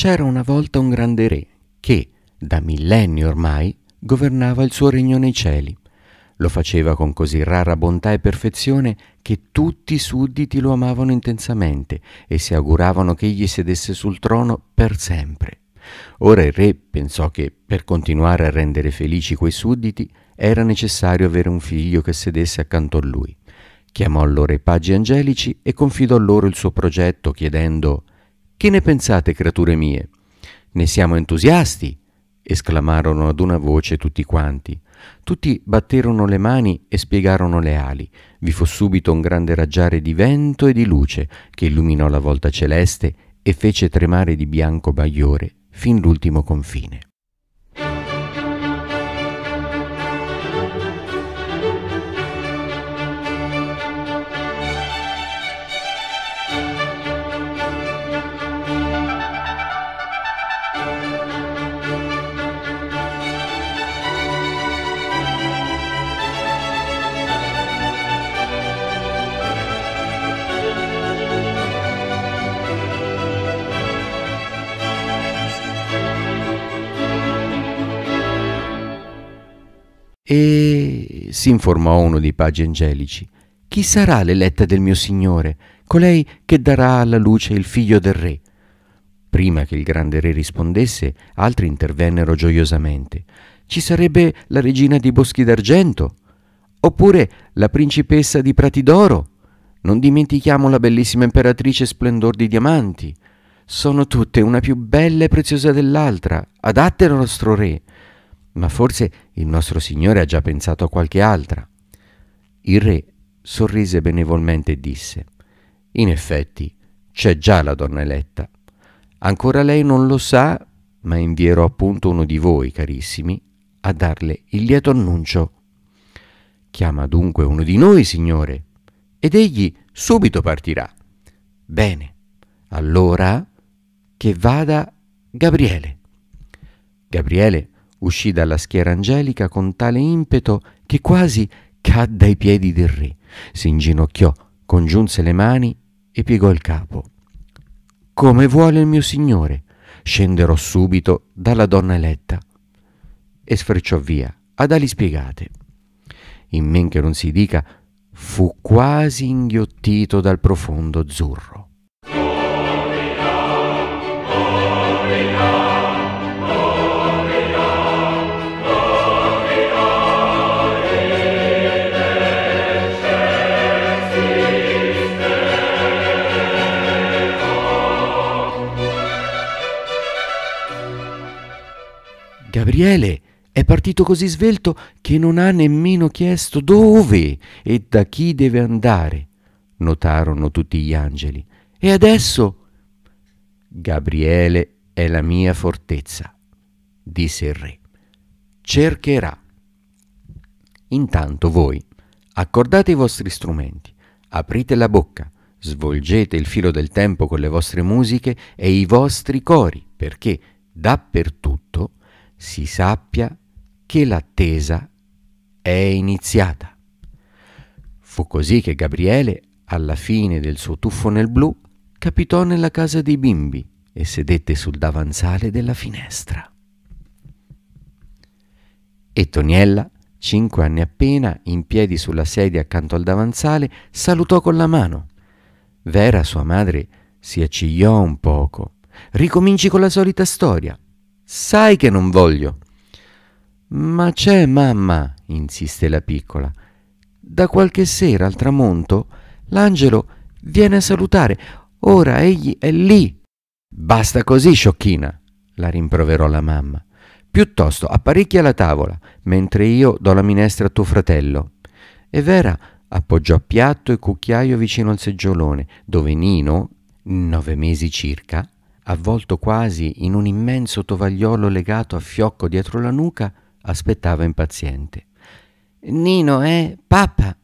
C'era una volta un grande re che, da millenni ormai, governava il suo regno nei cieli. Lo faceva con così rara bontà e perfezione che tutti i sudditi lo amavano intensamente e si auguravano che egli sedesse sul trono per sempre. Ora il re pensò che, per continuare a rendere felici quei sudditi, era necessario avere un figlio che sedesse accanto a lui. Chiamò allora i paggi angelici e confidò loro il suo progetto chiedendo che ne pensate, creature mie? Ne siamo entusiasti! esclamarono ad una voce tutti quanti. Tutti batterono le mani e spiegarono le ali. Vi fu subito un grande raggiare di vento e di luce che illuminò la volta celeste e fece tremare di bianco Bagliore fin l'ultimo confine. E si informò uno dei pagi angelici. Chi sarà l'eletta del mio Signore, colei che darà alla luce il figlio del re? Prima che il grande re rispondesse, altri intervennero gioiosamente. Ci sarebbe la regina di Boschi d'Argento? Oppure la principessa di Prati d'Oro? Non dimentichiamo la bellissima imperatrice Splendor di Diamanti. Sono tutte una più bella e preziosa dell'altra, adatte al nostro re ma forse il nostro Signore ha già pensato a qualche altra. Il re sorrise benevolmente e disse, in effetti c'è già la donna eletta. Ancora lei non lo sa, ma invierò appunto uno di voi, carissimi, a darle il lieto annuncio. Chiama dunque uno di noi, Signore, ed egli subito partirà. Bene, allora che vada Gabriele. Gabriele uscì dalla schiera angelica con tale impeto che quasi cadde ai piedi del re. Si inginocchiò, congiunse le mani e piegò il capo. Come vuole il mio signore, scenderò subito dalla donna eletta. E sfrecciò via, ad ali spiegate. In men che non si dica, fu quasi inghiottito dal profondo azzurro. Gabriele è partito così svelto che non ha nemmeno chiesto dove e da chi deve andare, notarono tutti gli angeli. E adesso? Gabriele è la mia fortezza, disse il re. Cercherà. Intanto voi accordate i vostri strumenti, aprite la bocca, svolgete il filo del tempo con le vostre musiche e i vostri cori, perché dappertutto si sappia che l'attesa è iniziata. Fu così che Gabriele, alla fine del suo tuffo nel blu, capitò nella casa dei bimbi e sedette sul davanzale della finestra. E Toniella, cinque anni appena, in piedi sulla sedia accanto al davanzale, salutò con la mano. Vera, sua madre, si accigliò un poco. Ricominci con la solita storia. Sai che non voglio. Ma c'è mamma, insiste la piccola. Da qualche sera al tramonto l'angelo viene a salutare. Ora egli è lì. Basta così, sciocchina, la rimproverò la mamma. Piuttosto apparecchia la tavola, mentre io do la minestra a tuo fratello. E Vera appoggiò piatto e cucchiaio vicino al seggiolone, dove Nino, nove mesi circa, avvolto quasi in un immenso tovagliolo legato a fiocco dietro la nuca, aspettava impaziente. Nino, eh? Papà!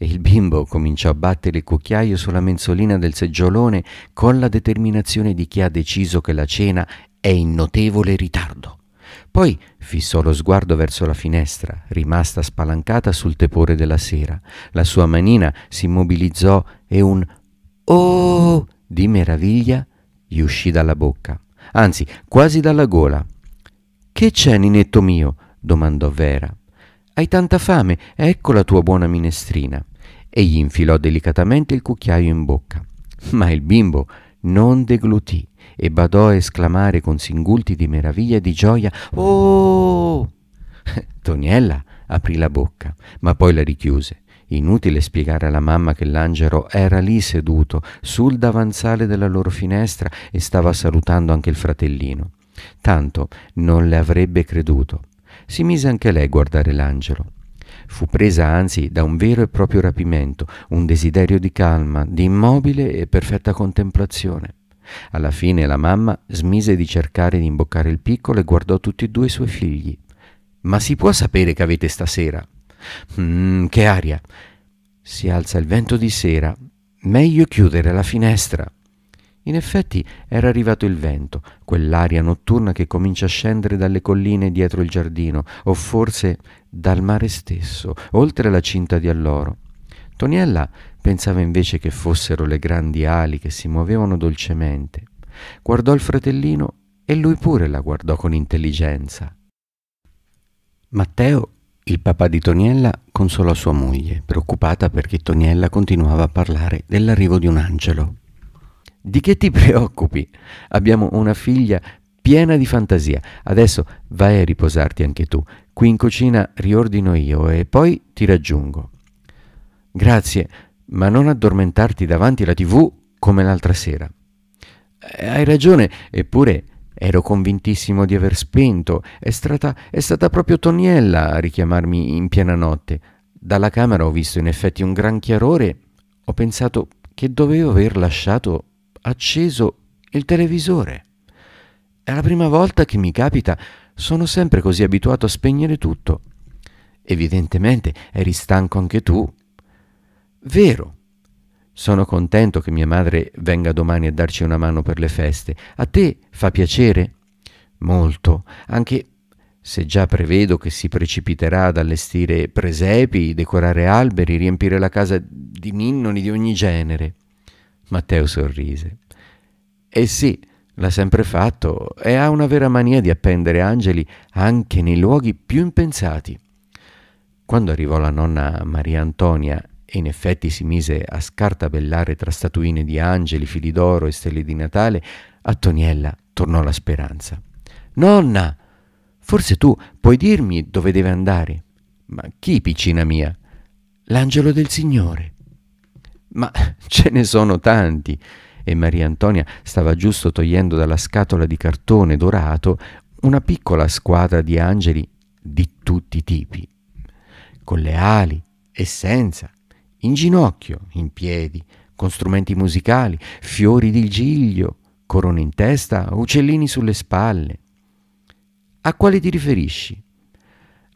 E il bimbo cominciò a battere il cucchiaio sulla mensolina del seggiolone con la determinazione di chi ha deciso che la cena è in notevole ritardo. Poi fissò lo sguardo verso la finestra, rimasta spalancata sul tepore della sera. La sua manina si mobilizzò e un Oh! di meraviglia gli uscì dalla bocca, anzi quasi dalla gola. Che c'è, ninetto mio? domandò Vera. Hai tanta fame? Ecco la tua buona minestrina. E gli infilò delicatamente il cucchiaio in bocca. Ma il bimbo non deglutì e badò a esclamare con singulti di meraviglia e di gioia Oh! Toniella aprì la bocca, ma poi la richiuse Inutile spiegare alla mamma che l'angelo era lì seduto, sul davanzale della loro finestra e stava salutando anche il fratellino. Tanto non le avrebbe creduto. Si mise anche lei a guardare l'angelo. Fu presa anzi da un vero e proprio rapimento, un desiderio di calma, di immobile e perfetta contemplazione. Alla fine la mamma smise di cercare di imboccare il piccolo e guardò tutti e due i suoi figli. Ma si può sapere che avete stasera? Mmm, che aria! Si alza il vento di sera. Meglio chiudere la finestra. In effetti era arrivato il vento, quell'aria notturna che comincia a scendere dalle colline dietro il giardino, o forse dal mare stesso, oltre la cinta di alloro. Toniella pensava invece che fossero le grandi ali che si muovevano dolcemente. Guardò il fratellino e lui pure la guardò con intelligenza. Matteo il papà di Toniella consolò sua moglie, preoccupata perché Toniella continuava a parlare dell'arrivo di un angelo. Di che ti preoccupi? Abbiamo una figlia piena di fantasia. Adesso vai a riposarti anche tu. Qui in cucina riordino io e poi ti raggiungo. Grazie, ma non addormentarti davanti alla tv come l'altra sera. Eh, hai ragione, eppure Ero convintissimo di aver spento. È stata, è stata proprio Toniella a richiamarmi in piena notte. Dalla camera ho visto in effetti un gran chiarore. Ho pensato che dovevo aver lasciato acceso il televisore. È la prima volta che mi capita. Sono sempre così abituato a spegnere tutto. Evidentemente eri stanco anche tu. Vero, sono contento che mia madre venga domani a darci una mano per le feste. A te fa piacere? Molto, anche se già prevedo che si precipiterà ad allestire presepi, decorare alberi, riempire la casa di ninnoli di ogni genere. Matteo sorrise. Eh sì, l'ha sempre fatto e ha una vera mania di appendere angeli anche nei luoghi più impensati. Quando arrivò la nonna Maria Antonia e in effetti si mise a scartabellare tra statuine di angeli, fili d'oro e stelle di Natale, a Toniella tornò la speranza. Nonna, forse tu puoi dirmi dove deve andare. Ma chi, piccina mia? L'angelo del Signore. Ma ce ne sono tanti. E Maria Antonia stava giusto togliendo dalla scatola di cartone dorato una piccola squadra di angeli di tutti i tipi, con le ali e senza, in ginocchio, in piedi, con strumenti musicali, fiori di giglio, corone in testa, uccellini sulle spalle. A quale ti riferisci?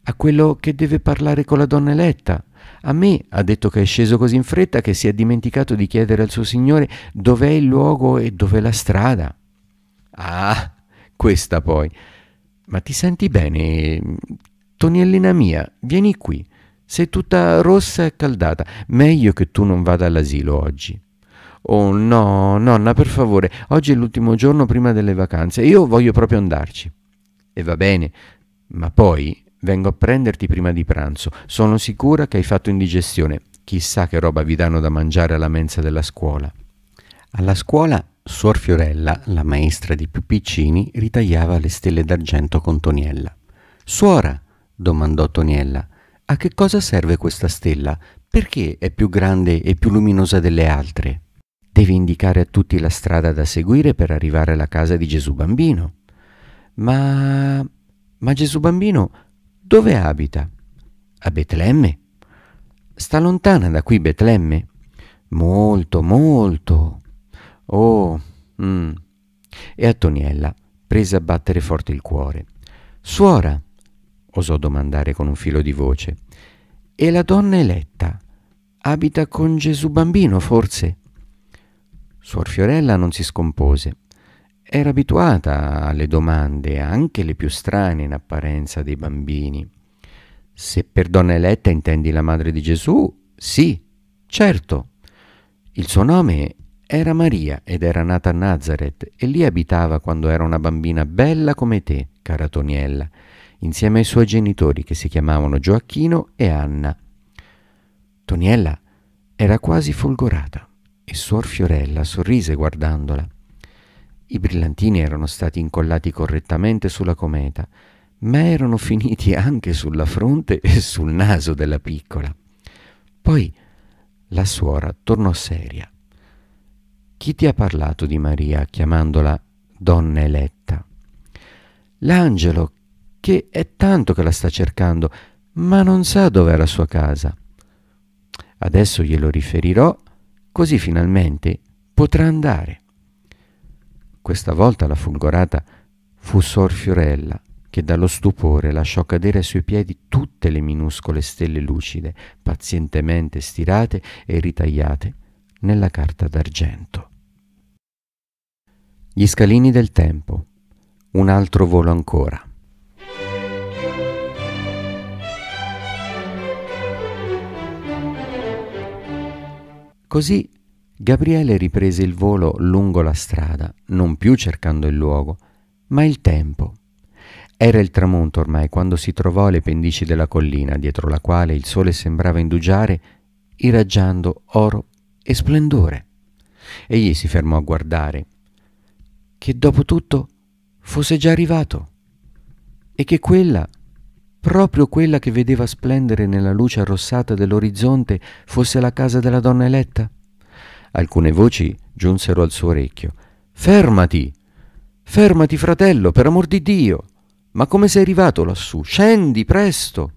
A quello che deve parlare con la donna eletta. A me ha detto che è sceso così in fretta che si è dimenticato di chiedere al suo signore dov'è il luogo e dov'è la strada. Ah, questa poi. Ma ti senti bene? Toniellina mia, vieni qui. Sei tutta rossa e caldata. Meglio che tu non vada all'asilo oggi. Oh no, nonna, per favore, oggi è l'ultimo giorno prima delle vacanze. Io voglio proprio andarci. E va bene, ma poi vengo a prenderti prima di pranzo. Sono sicura che hai fatto indigestione. Chissà che roba vi danno da mangiare alla mensa della scuola. Alla scuola Suor Fiorella, la maestra di più piccini, ritagliava le stelle d'argento con Toniella. Suora, domandò Toniella, a che cosa serve questa stella? Perché è più grande e più luminosa delle altre? Deve indicare a tutti la strada da seguire per arrivare alla casa di Gesù bambino. Ma... ma Gesù bambino dove abita? A Betlemme? Sta lontana da qui Betlemme? Molto, molto. Oh, mm. E a Toniella prese a battere forte il cuore. Suora, osò domandare con un filo di voce. E la donna eletta? Abita con Gesù bambino, forse? Suor Fiorella non si scompose. Era abituata alle domande, anche le più strane in apparenza dei bambini. Se per donna eletta intendi la madre di Gesù, sì, certo. Il suo nome era Maria ed era nata a Nazareth e lì abitava quando era una bambina bella come te, cara Toniella insieme ai suoi genitori che si chiamavano Gioacchino e Anna. Toniella era quasi folgorata e suor Fiorella sorrise guardandola. I brillantini erano stati incollati correttamente sulla cometa, ma erano finiti anche sulla fronte e sul naso della piccola. Poi la suora tornò seria. Chi ti ha parlato di Maria chiamandola donna eletta? L'angelo che è tanto che la sta cercando, ma non sa dov'è la sua casa. Adesso glielo riferirò, così finalmente potrà andare. Questa volta la folgorata fu Sor Fiorella, che dallo stupore lasciò cadere ai suoi piedi tutte le minuscole stelle lucide, pazientemente stirate e ritagliate nella carta d'argento. Gli scalini del tempo. Un altro volo ancora. Così Gabriele riprese il volo lungo la strada, non più cercando il luogo, ma il tempo. Era il tramonto ormai quando si trovò alle pendici della collina, dietro la quale il sole sembrava indugiare, irraggiando oro e splendore. Egli si fermò a guardare, che dopo tutto fosse già arrivato e che quella proprio quella che vedeva splendere nella luce arrossata dell'orizzonte fosse la casa della donna eletta? Alcune voci giunsero al suo orecchio. Fermati! Fermati, fratello, per amor di Dio! Ma come sei arrivato lassù? Scendi presto!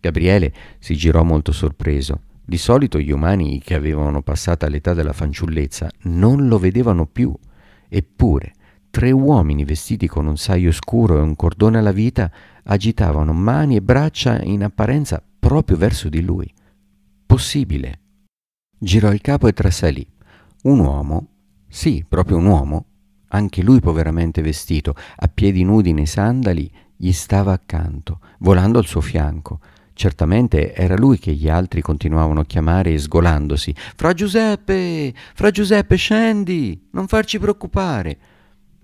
Gabriele si girò molto sorpreso. Di solito gli umani che avevano passata l'età della fanciullezza non lo vedevano più. Eppure, Tre uomini vestiti con un saio scuro e un cordone alla vita agitavano mani e braccia in apparenza proprio verso di lui. Possibile. Girò il capo e trasalì. Un uomo, sì, proprio un uomo, anche lui poveramente vestito, a piedi nudi nei sandali, gli stava accanto, volando al suo fianco. Certamente era lui che gli altri continuavano a chiamare sgolandosi. Fra Giuseppe, fra Giuseppe, scendi, non farci preoccupare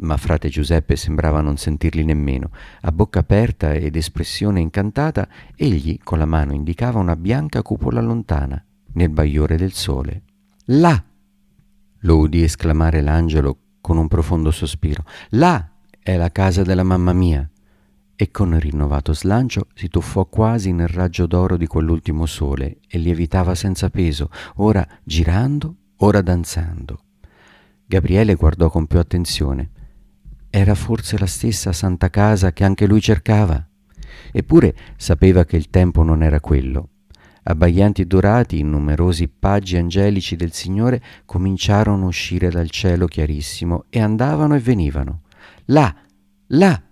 ma frate Giuseppe sembrava non sentirli nemmeno. A bocca aperta ed espressione incantata, egli con la mano indicava una bianca cupola lontana, nel bagliore del sole. Là! lo udì esclamare l'angelo con un profondo sospiro. Là è la casa della mamma mia! E con rinnovato slancio si tuffò quasi nel raggio d'oro di quell'ultimo sole e lievitava senza peso, ora girando, ora danzando. Gabriele guardò con più attenzione. Era forse la stessa Santa Casa che anche lui cercava? Eppure sapeva che il tempo non era quello. Abbaglianti e dorati, i numerosi paggi angelici del Signore cominciarono a uscire dal cielo chiarissimo e andavano e venivano. Là, là!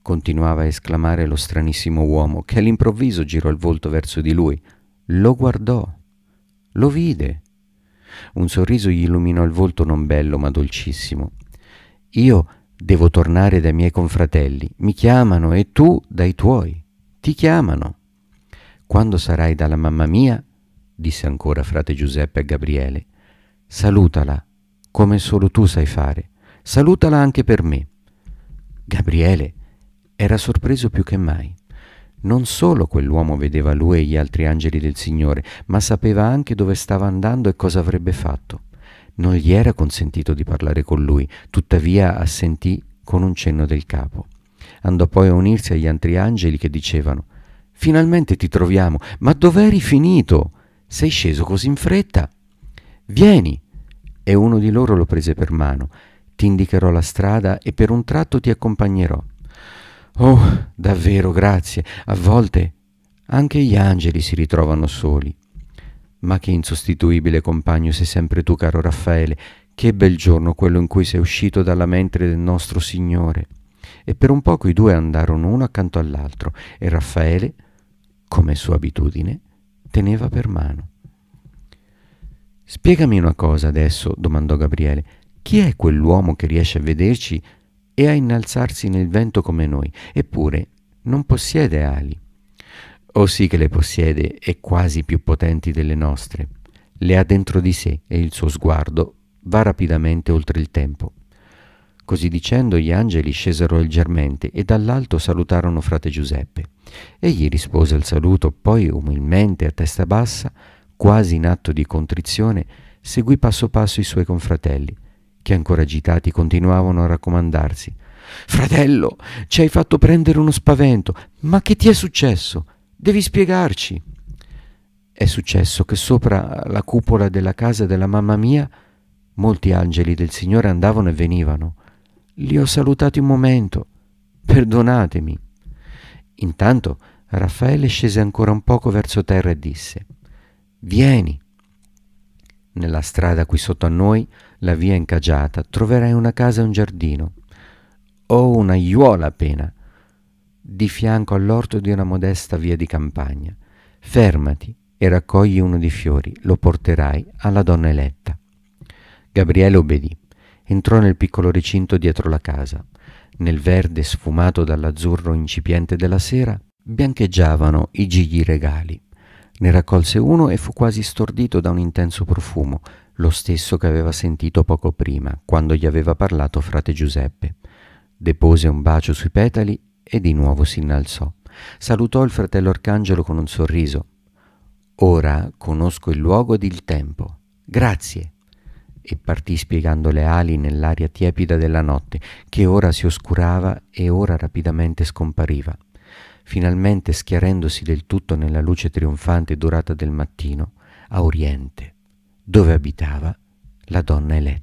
continuava a esclamare lo stranissimo uomo, che all'improvviso girò il volto verso di lui. Lo guardò, lo vide. Un sorriso gli illuminò il volto non bello ma dolcissimo. Io Devo tornare dai miei confratelli. Mi chiamano e tu dai tuoi. Ti chiamano. Quando sarai dalla mamma mia, disse ancora frate Giuseppe a Gabriele, salutala, come solo tu sai fare. Salutala anche per me. Gabriele era sorpreso più che mai. Non solo quell'uomo vedeva lui e gli altri angeli del Signore, ma sapeva anche dove stava andando e cosa avrebbe fatto. Non gli era consentito di parlare con lui, tuttavia assentì con un cenno del capo. Andò poi a unirsi agli altri angeli che dicevano Finalmente ti troviamo, ma dov'eri finito? Sei sceso così in fretta? Vieni! E uno di loro lo prese per mano, ti indicherò la strada e per un tratto ti accompagnerò. Oh, davvero grazie, a volte anche gli angeli si ritrovano soli. Ma che insostituibile compagno sei sempre tu, caro Raffaele. Che bel giorno quello in cui sei uscito dalla mente del nostro Signore. E per un poco i due andarono uno accanto all'altro e Raffaele, come sua abitudine, teneva per mano. Spiegami una cosa adesso, domandò Gabriele. Chi è quell'uomo che riesce a vederci e a innalzarsi nel vento come noi, eppure non possiede ali? O sì che le possiede e quasi più potenti delle nostre. Le ha dentro di sé e il suo sguardo va rapidamente oltre il tempo. Così dicendo gli angeli scesero leggermente e dall'alto salutarono frate Giuseppe. Egli rispose al saluto, poi umilmente a testa bassa, quasi in atto di contrizione, seguì passo passo i suoi confratelli, che ancora agitati continuavano a raccomandarsi. Fratello, ci hai fatto prendere uno spavento, ma che ti è successo? Devi spiegarci. È successo che sopra la cupola della casa della mamma mia molti angeli del Signore andavano e venivano. Li ho salutati un momento. Perdonatemi. Intanto Raffaele scese ancora un poco verso terra e disse Vieni. Nella strada qui sotto a noi, la via incagiata, troverai una casa e un giardino. Ho oh, un'aiuola appena di fianco all'orto di una modesta via di campagna. Fermati e raccogli uno dei fiori, lo porterai alla donna eletta. Gabriele obbedì. Entrò nel piccolo recinto dietro la casa. Nel verde sfumato dall'azzurro incipiente della sera biancheggiavano i gigli regali. Ne raccolse uno e fu quasi stordito da un intenso profumo, lo stesso che aveva sentito poco prima, quando gli aveva parlato frate Giuseppe. Depose un bacio sui petali e di nuovo si innalzò. Salutò il fratello Arcangelo con un sorriso. Ora conosco il luogo ed il tempo. Grazie. E partì spiegando le ali nell'aria tiepida della notte, che ora si oscurava e ora rapidamente scompariva, finalmente schiarendosi del tutto nella luce trionfante durata del mattino, a oriente, dove abitava la donna eletta.